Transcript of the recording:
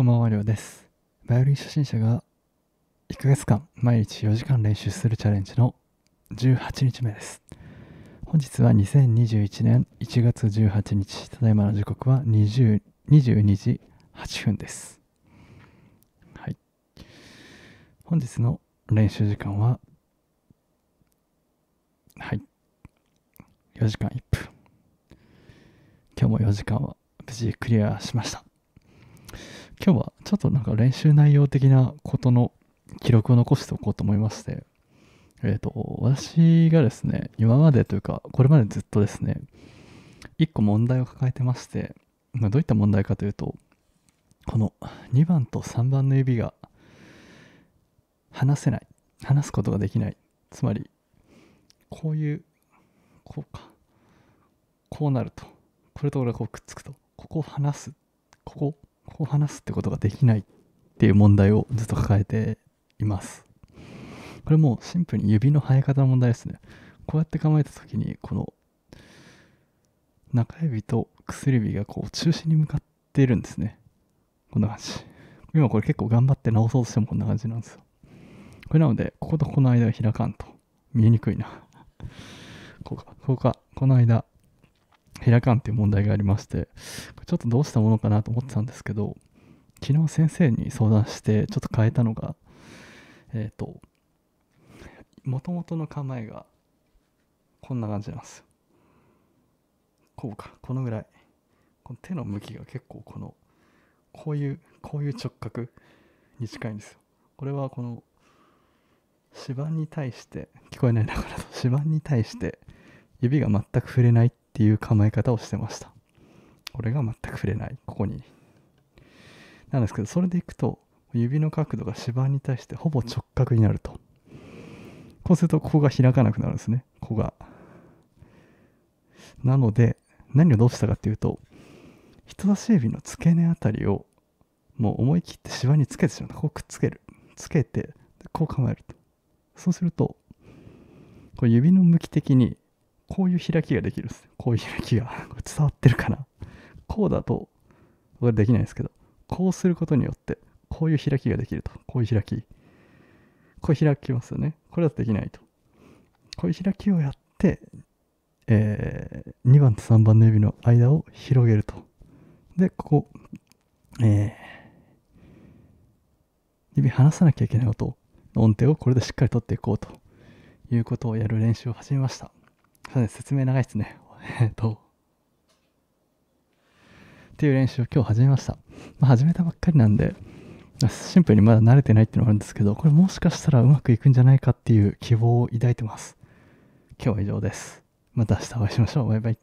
こんばんは、りょうです。バイオリン初心者が1ヶ月間毎日4時間練習するチャレンジの18日目です。本日は2021年1月18日、ただいまの時刻は20 22時8分です。はい。本日の練習時間は、はい。4時間1分。今日も4時間は無事クリアしました。今日はちょっとなんか練習内容的なことの記録を残しておこうと思いまして、えっ、ー、と、私がですね、今までというか、これまでずっとですね、一個問題を抱えてまして、まあ、どういった問題かというと、この2番と3番の指が離せない、話すことができない、つまり、こういう、こうか、こうなると、これとこれがこうくっつくと、ここを離す、ここを話すってことができないっていう問題をずっと抱えています。これもうシンプルに指の生え方の問題ですね。こうやって構えた時にこの中指と薬指がこう中心に向かっているんですね。こんな感じ。今これ結構頑張って直そうとしてもこんな感じなんですよ。これなので、こことここの間が開かんと。見えにくいな。こうか、こうか、この間ヘカンっていう問題がありまして、ちょっとどうしたものかなと思ってたんですけど、昨日先生に相談してちょっと変えたのが、えっ、ー、と、もともとの構えがこんな感じなんですこうか、このぐらい。この手の向きが結構この、こういう、こういう直角に近いんですよ。これはこの、指板に対して、聞こえないなこらと、指板に対して指が全く触れないっっていう構え方をしてました。これが全く触れない。ここに。なんですけど、それでいくと、指の角度が芝に対してほぼ直角になると。こうすると、ここが開かなくなるんですね。ここが。なので、何をどうしたかっていうと、人差し指の付け根あたりを、もう思い切って芝につけてしまう。こうくっつける。つけて、こう構えると。そうすると、こう指の向き的にこういう開きができるす。こういう開きが。伝わってるかなこうだと、これできないですけど、こうすることによって、こういう開きができると。こういう開き。こう開きますよね。これだとできないと。こういう開きをやって、えー、2番と3番の指の間を広げると。で、ここ、えー、指離さなきゃいけない音、音程をこれでしっかりとっていこうということをやる練習を始めました。そうです、説明長いですね。えっと。っていう練習を今日始めました。まあ、始めたばっかりなんで、シンプルにまだ慣れてないっていうのもあるんですけど、これもしかしたらうまくいくんじゃないかっていう希望を抱いてます。今日は以上です。また明日お会いしましょう。バイバイ。